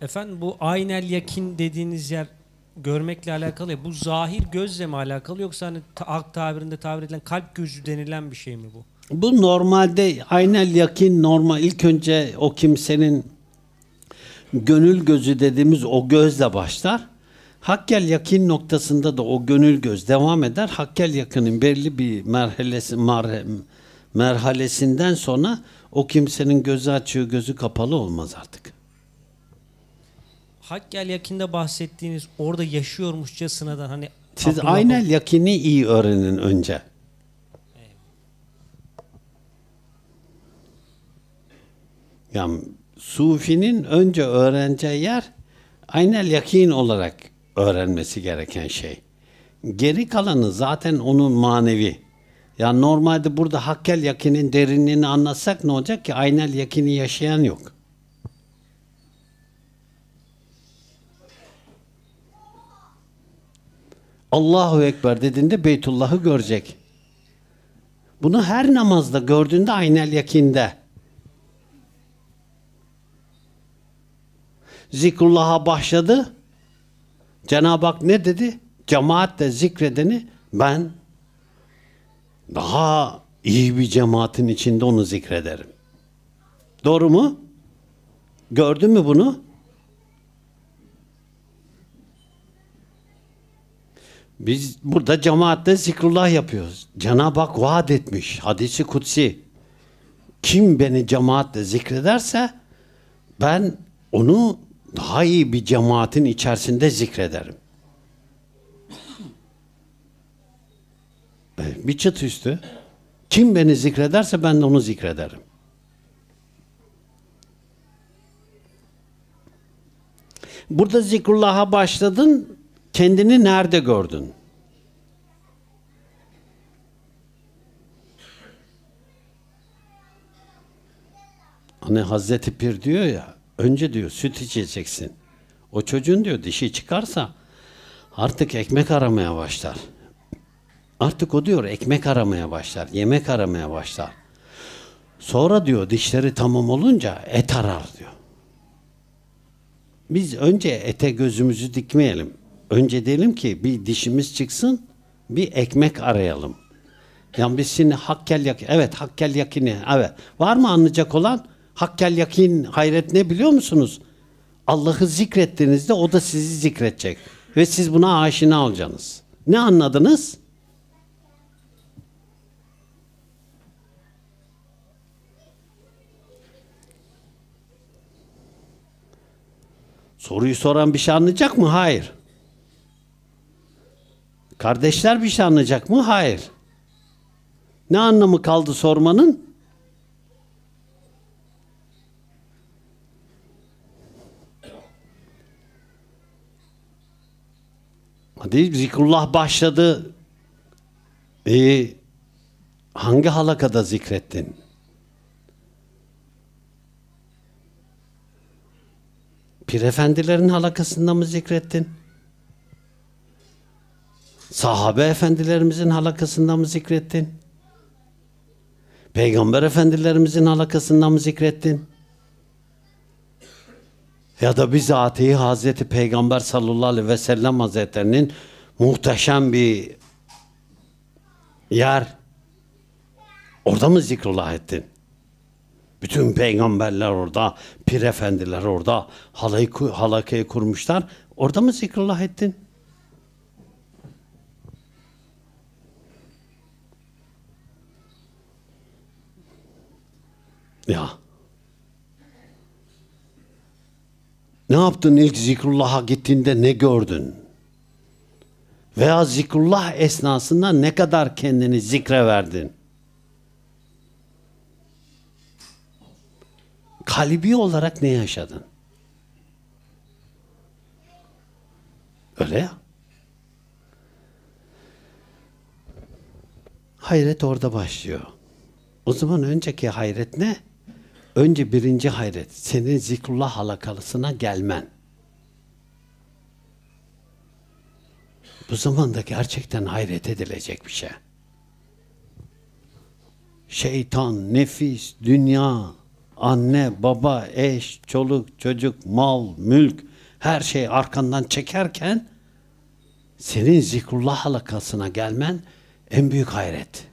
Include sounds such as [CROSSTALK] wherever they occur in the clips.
Efendim bu aynel yakin dediğiniz yer görmekle alakalı ya. Bu zahir gözle mi alakalı yoksa hani halk tabirinde tabir edilen kalp gözü denilen bir şey mi bu? Bu normalde aynel yakin normal ilk önce o kimsenin gönül gözü dediğimiz o gözle başlar. Hakkel yakin noktasında da o gönül göz devam eder. Hakkel yakının belli bir merhalesi, merhalesinden sonra o kimsenin gözü açıyor gözü kapalı olmaz artık. Hakkel yakinde bahsettiğiniz orada yaşıyormuşçasına hani siz Abdullah aynel yakini iyi öğrenin önce. Yani sufinin önce öğreneceği yer aynel yakin olarak öğrenmesi gereken şey. Geri kalanı zaten onun manevi. Yani normalde burada hakkel yakinin derinliğini anlatsak ne olacak ki? Aynel yakini yaşayan yok. Allahu Ekber dediğinde Beytullah'ı görecek. Bunu her namazda gördüğünde aynel yakinde. Zikrullah'a başladı. Cenab-ı Hak ne dedi? Cemaatle zikredeni ben daha iyi bir cemaatin içinde onu zikrederim. Doğru mu? Gördün mü bunu? Biz burada cemaatte zikrullah yapıyoruz. Cenab-ı Hak vaat etmiş. Hadisi kutsi. Kim beni cemaatle zikrederse ben onu daha iyi bir cemaatin içerisinde zikrederim. Bir çıt üstü. Kim beni zikrederse ben de onu zikrederim. Burada zikrullah'a başladın, Kendini nerede gördün? Hani Hazreti Pir diyor ya, önce diyor süt içeceksin. O çocuğun diyor dişi çıkarsa artık ekmek aramaya başlar. Artık o diyor ekmek aramaya başlar, yemek aramaya başlar. Sonra diyor dişleri tamam olunca et arar diyor. Biz önce ete gözümüzü dikmeyelim önce diyelim ki bir dişimiz çıksın bir ekmek arayalım. Yani biz şimdi hakkel yakin, evet hakkel yakini, evet. Var mı anlayacak olan? Hakkel yakin hayret ne biliyor musunuz? Allah'ı zikrettiğinizde o da sizi zikredecek. Ve siz buna aşina olacaksınız. Ne anladınız? Soruyu soran bir şey anlayacak mı? Hayır. Kardeşler bir şey anlayacak mı? Hayır. Ne anlamı kaldı sormanın? Hadi zikrullah başladı. Ee, hangi halakada zikrettin? Pir efendilerin halakasında mı zikrettin? Sahabe efendilerimizin halakasında mı zikrettin? Peygamber efendilerimizin halakasında mı zikrettin? Ya da bizatihi Hazreti Peygamber sallallahu aleyhi ve sellem hazretlerinin muhteşem bir yer. Orada mı zikrullah ettin? Bütün peygamberler orada, pir efendiler orada, halayı, halakayı kurmuşlar. Orada mı zikrullah ettin? Ya. Ne yaptın ilk zikrullah'a gittiğinde ne gördün? Veya zikrullah esnasında ne kadar kendini zikre verdin? Kalbi olarak ne yaşadın? Öyle ya. Hayret orada başlıyor. O zaman önceki hayret ne? Önce birinci hayret, senin zikrullah halakalısına gelmen. Bu zamanda gerçekten hayret edilecek bir şey. Şeytan, nefis, dünya, anne, baba, eş, çoluk, çocuk, mal, mülk her şey arkandan çekerken senin zikrullah halakasına gelmen en büyük hayret.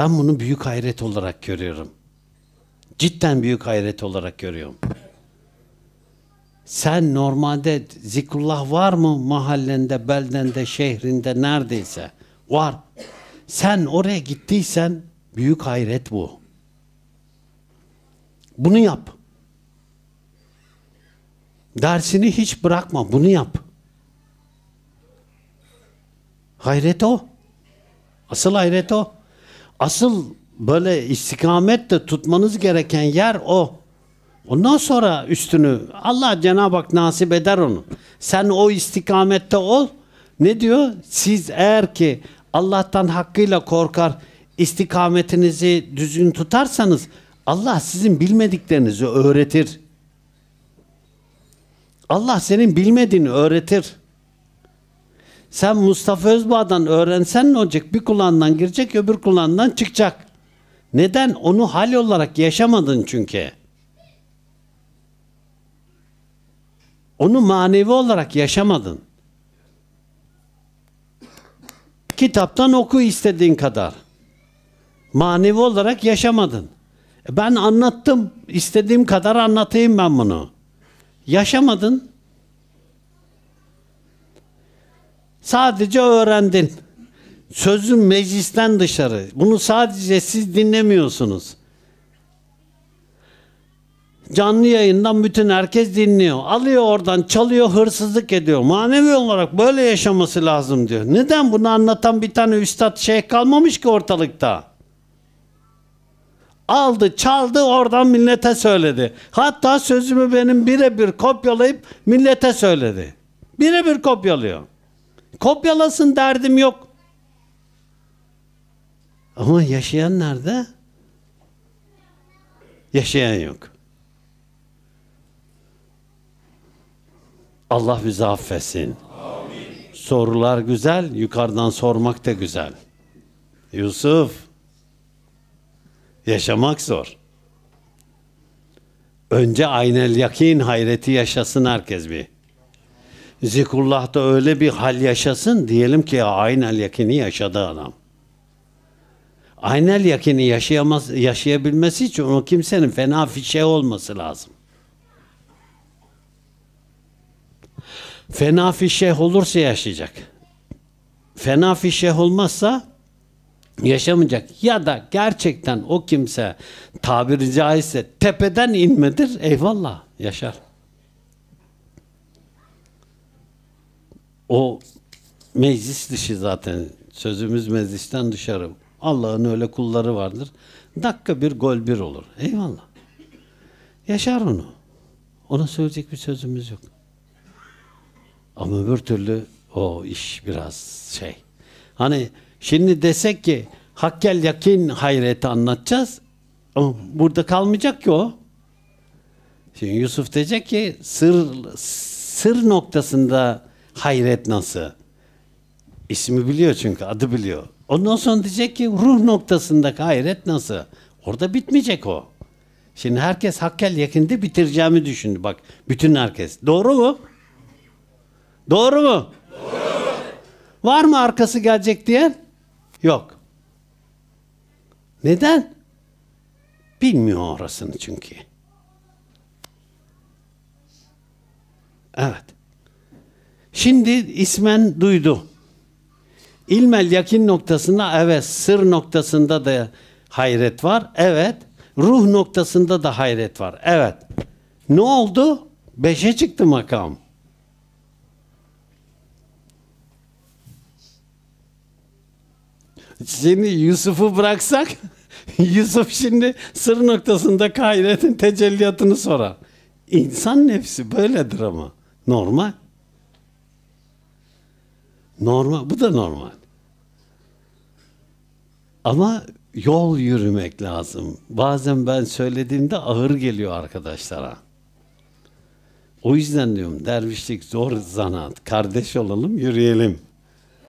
Ben bunu büyük hayret olarak görüyorum. Cidden büyük hayret olarak görüyorum. Sen normalde zikrullah var mı mahallende, beldende, şehrinde, neredeyse? Var. Sen oraya gittiysen büyük hayret bu. Bunu yap. Dersini hiç bırakma. Bunu yap. Hayret o. Asıl hayret o asıl böyle istikamette tutmanız gereken yer o. Ondan sonra üstünü Allah Cenab-ı Hak nasip eder onu. Sen o istikamette ol. Ne diyor? Siz eğer ki Allah'tan hakkıyla korkar, istikametinizi düzgün tutarsanız Allah sizin bilmediklerinizi öğretir. Allah senin bilmediğini öğretir. Sen Mustafa Özbağ'dan öğrensen ne olacak? Bir kulağından girecek, öbür kulağından çıkacak. Neden? Onu hal olarak yaşamadın çünkü. Onu manevi olarak yaşamadın. Kitaptan oku istediğin kadar. Manevi olarak yaşamadın. E, ben anlattım. İstediğim kadar anlatayım ben bunu. Yaşamadın. Sadece öğrendin. Sözün meclisten dışarı. Bunu sadece siz dinlemiyorsunuz. Canlı yayından bütün herkes dinliyor. Alıyor oradan, çalıyor, hırsızlık ediyor. Manevi olarak böyle yaşaması lazım diyor. Neden bunu anlatan bir tane üstad şey kalmamış ki ortalıkta? aldı, çaldı, oradan millete söyledi. Hatta sözümü benim birebir kopyalayıp millete söyledi. Birebir kopyalıyor. Kopyalasın derdim yok. Ama yaşayan nerede? Yaşayan yok. Allah bizi affetsin. Amin. Sorular güzel, yukarıdan sormak da güzel. Yusuf, yaşamak zor. Önce aynel yakin hayreti yaşasın herkes bir zikrullah'ta öyle bir hal yaşasın diyelim ki aynel yakini yaşadı adam. Aynel yakini yaşayamaz, yaşayabilmesi için o kimsenin fena fişe olması lazım. Fena fişeh olursa yaşayacak. Fena fişeh olmazsa yaşamayacak. Ya da gerçekten o kimse tabiri caizse tepeden inmedir eyvallah yaşar. o meclis dışı zaten. Sözümüz meclisten dışarı. Allah'ın öyle kulları vardır. Dakika bir gol bir olur. Eyvallah. Yaşar onu. Ona söyleyecek bir sözümüz yok. Ama öbür türlü o iş biraz şey. Hani şimdi desek ki Hakkel yakin hayreti anlatacağız. Ama burada kalmayacak ki o. Şimdi Yusuf diyecek ki sır sır noktasında hayret nasıl? İsmi biliyor çünkü, adı biliyor. Ondan sonra diyecek ki ruh noktasındaki hayret nasıl? Orada bitmeyecek o. Şimdi herkes hakkel yakında bitireceğimi düşündü. Bak bütün herkes. Doğru mu? Doğru mu? Doğru. Var mı arkası gelecek diye? Yok. Neden? Bilmiyor orasını çünkü. Evet. Şimdi ismen duydu. İlmel yakin noktasında evet, sır noktasında da hayret var. Evet. Ruh noktasında da hayret var. Evet. Ne oldu? Beşe çıktı makam. Şimdi Yusuf'u bıraksak [LAUGHS] Yusuf şimdi sır noktasında hayretin tecelliyatını sorar. İnsan nefsi böyledir ama. Normal. Normal, bu da normal. Ama yol yürümek lazım. Bazen ben söylediğimde ağır geliyor arkadaşlara. O yüzden diyorum dervişlik zor zanaat. Kardeş olalım, yürüyelim.